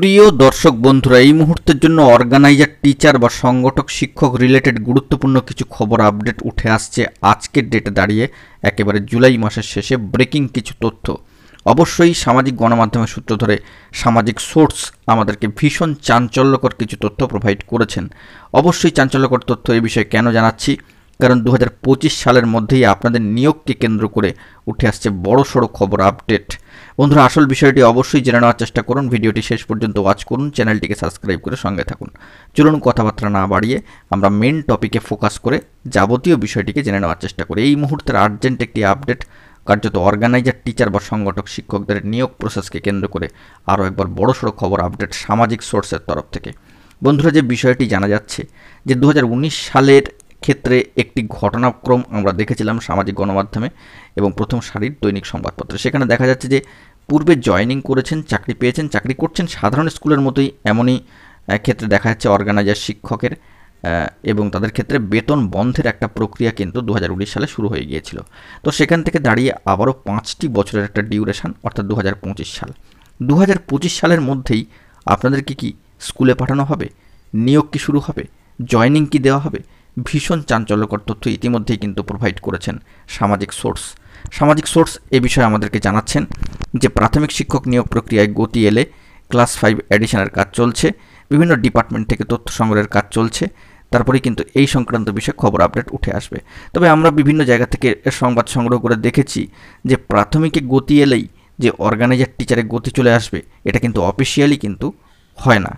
প্রিয় দর্শক বন্ধুরা এই মুহূর্তের জন্য অর্গানাইজার টিচার বা সংগঠক শিক্ষক রিলেটেড গুরুত্বপূর্ণ কিছু খবর আপডেট উঠে আসছে আজকের ডেটে দাঁড়িয়ে একেবারে জুলাই মাসের শেষে ব্রেকিং কিছু তথ্য অবশ্যই সামাজিক গণমাধ্যমের সূত্র ধরে সামাজিক সোর্স আমাদেরকে ভীষণ চাঞ্চল্যকর কিছু তথ্য প্রোভাইড করেছেন অবশ্যই চাঞ্চল্যকর তথ্য এই বিষয়ে কেন জানাচ্ছি কারণ দু সালের মধ্যেই আপনাদের নিয়োগকে কেন্দ্র করে উঠে আসছে বড় সড়ো খবর আপডেট বন্ধুরা আসল বিষয়টি অবশ্যই জেনে নেওয়ার চেষ্টা করুন ভিডিওটি শেষ পর্যন্ত ওয়াচ করুন চ্যানেলটিকে সাবস্ক্রাইব করে সঙ্গে থাকুন চলুন কথাবার্তা না বাড়িয়ে আমরা মেন টপিকে ফোকাস করে যাবতীয় বিষয়টিকে জেনে নেওয়ার চেষ্টা করি এই মুহূর্তের আর্জেন্ট একটি আপডেট কার্যত অর্গানাইজার টিচার বা সংগঠক শিক্ষকদের নিয়োগ প্রসেসকে কেন্দ্র করে আরও একবার বড়সড় খবর আপডেট সামাজিক সোর্সের তরফ থেকে বন্ধুরা যে বিষয়টি জানা যাচ্ছে যে দু সালের ক্ষেত্রে একটি ঘটনাক্রম আমরা দেখেছিলাম সামাজিক গণমাধ্যমে এবং প্রথম সারির দৈনিক সংবাদপত্রে সেখানে দেখা যাচ্ছে যে পূর্বে জয়নিং করেছেন চাকরি পেয়েছেন চাকরি করছেন সাধারণ স্কুলের মতোই এমনই ক্ষেত্রে দেখা যাচ্ছে অর্গানাইজার শিক্ষকের এবং তাদের ক্ষেত্রে বেতন বন্ধের একটা প্রক্রিয়া কিন্তু দু সালে শুরু হয়ে গিয়েছিল তো সেখান থেকে দাঁড়িয়ে আবারও পাঁচটি বছরের একটা ডিউরেশান অর্থাৎ দু সাল দু সালের মধ্যেই আপনাদেরকে কি স্কুলে পাঠানো হবে নিয়োগ কি শুরু হবে জয়নিং কি দেওয়া হবে ভীষণ চাঞ্চল্যকর তথ্য ইতিমধ্যেই কিন্তু প্রোভাইড করেছেন সামাজিক সোর্স সামাজিক সোর্স এ বিষয়ে আমাদেরকে জানাচ্ছেন যে প্রাথমিক শিক্ষক নিয়োগ প্রক্রিয়ায় গতি এলে ক্লাস ফাইভ অ্যাডিশনের কাজ চলছে বিভিন্ন ডিপার্টমেন্ট থেকে তথ্য সংগ্রহের কাজ চলছে তারপরে কিন্তু এই সংক্রান্ত বিষয়ে খবর আপডেট উঠে আসবে তবে আমরা বিভিন্ন জায়গা থেকে সংবাদ সংগ্রহ করে দেখেছি যে প্রাথমিকে গতি এলেই যে অর্গানাইজার টিচারে গতি চলে আসবে এটা কিন্তু অফিসিয়ালি কিন্তু হয় না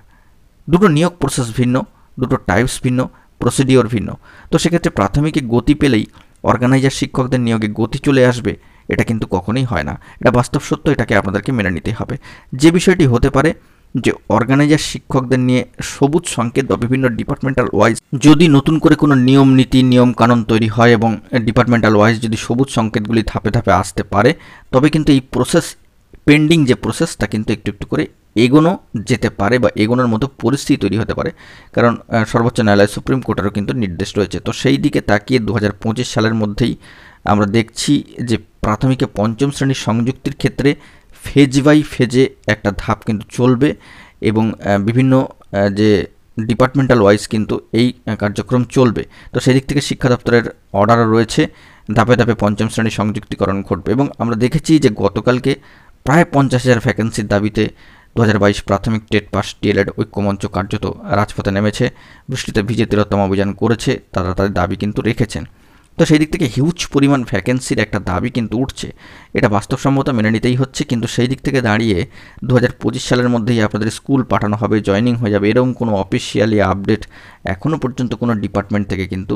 দুটো নিয়োগ প্রসেস ভিন্ন দুটো টাইপস ভিন্ন প্রসিডিওর ভিন্ন তো সেক্ষেত্রে প্রাথমিকে গতি পেলেই অর্গানাইজার শিক্ষকদের নিয়োগে গতি চলে আসবে এটা কিন্তু কখনোই হয় না এটা বাস্তব সত্য এটাকে আপনাদেরকে মেনে নিতে হবে যে বিষয়টি হতে পারে যে অর্গানাইজার শিক্ষকদের নিয়ে সবুজ সংকেত বা বিভিন্ন ডিপার্টমেন্টাল ওয়াইজ যদি নতুন করে কোনো নিয়ম নীতি নিয়ম কানুন তৈরি হয় এবং ডিপার্টমেন্টাল ওয়াইজ যদি সবুজ সংকেতগুলি ধাপে ধাপে আসতে পারে তবে কিন্তু এই প্রসেস পেন্ডিং যে প্রসেসটা কিন্তু একটু একটু করে এগোনো যেতে পারে বা এগোনোর মতো পরিস্থিতি তৈরি হতে পারে কারণ সর্বোচ্চ ন্যায়ালয় সুপ্রিম কোর্টেরও কিন্তু নির্দেশ রয়েছে তো সেই দিকে তাকিয়ে দু সালের মধ্যেই আমরা দেখছি যে প্রাথমিকে পঞ্চম শ্রেণীর সংযুক্তির ক্ষেত্রে ফেজ বাই ফেজে একটা ধাপ কিন্তু চলবে এবং বিভিন্ন যে ডিপার্টমেন্টাল ওয়াইজ কিন্তু এই কার্যক্রম চলবে তো সেই দিক থেকে শিক্ষা দপ্তরের অর্ডারও রয়েছে ধাপে ধাপে পঞ্চম শ্রেণীর সংযুক্তিকরণ ঘটবে এবং আমরা দেখেছি যে গতকালকে প্রায় পঞ্চাশ হাজার ভ্যাকেন্সির দাবিতে দু প্রাথমিক টেট পাস ডিএলএড ঐক্যমঞ্চ কার্যত রাজপথে নেমেছে বৃষ্টিতে ভিজে তিরোত্তম অভিযান করেছে তারা তাদের দাবি কিন্তু রেখেছেন তো সেই দিক থেকে হিউজ পরিমাণ ভ্যাকেন্সির একটা দাবি কিন্তু উঠছে এটা বাস্তবসম্মত মেনে নিতেই হচ্ছে কিন্তু সেই দিক থেকে দাঁড়িয়ে দু সালের মধ্যেই আপনাদের স্কুল পাঠানো হবে জয়নিং হয়ে যাবে এরকম কোনো অফিসিয়ালি আপডেট এখনও পর্যন্ত কোনো ডিপার্টমেন্ট থেকে কিন্তু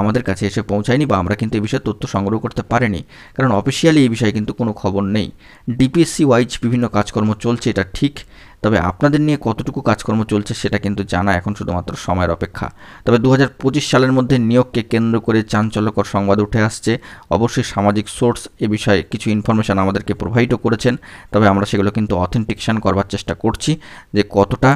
আমাদের কাছে এসে পৌঁছায়নি বা আমরা কিন্তু এ বিষয়ে তথ্য সংগ্রহ করতে পারিনি কারণ অফিসিয়ালি এই বিষয়ে কিন্তু কোনো খবর নেই ডিপিএসসি ওয়াইজ বিভিন্ন কাজকর্ম চলছে এটা ঠিক তবে আপনাদের নিয়ে কতটুকু কাজকর্ম চলছে সেটা কিন্তু জানা এখন শুধুমাত্র সময়ের অপেক্ষা তবে দু সালের মধ্যে নিয়োগকে কেন্দ্র করে চাঞ্চল্যকর সংবাদ উঠে আসছে অবশ্যই সামাজিক সোর্স এ বিষয়ে কিছু ইনফরমেশান আমাদেরকে প্রোভাইডও করেছেন তবে আমরা সেগুলো কিন্তু অথেন্টিকেশান করবার চেষ্টা করছি যে কতটা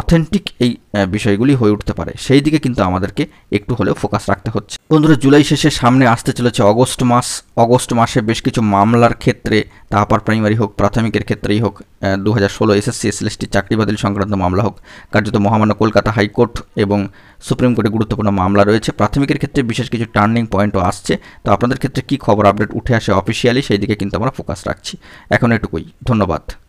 অথেন্টিক এই বিষয়গুলি হয়ে উঠতে পারে সেই দিকে কিন্তু আমাদেরকে একটু হলেও ফোকাস রাখতে হচ্ছে বন্ধুরা জুলাই শেষে সামনে আসতে চলেছে অগস্ট মাস অগস্ট মাসে বেশ কিছু মামলার ক্ষেত্রে তাপার প্রাইমারি হোক প্রাথমিকের ক্ষেত্রেই হোক দু হাজার ষোলো এসএসসি এসএলএসটি চাকরি বাতিল সংক্রান্ত মামলা হোক কার্যত মহামান্য কলকাতা হাইকোর্ট এবং সুপ্রিম কোর্টে গুরুত্বপূর্ণ মামলা রয়েছে প্রাথমিকের ক্ষেত্রে বিশেষ কিছু টার্নিং পয়েন্টও আসছে তো আপনাদের ক্ষেত্রে কী খবর আপডেট উঠে আসে অফিসিয়ালি সেই দিকে কিন্তু আমরা ফোকাস রাখছি এখন এটুকুই ধন্যবাদ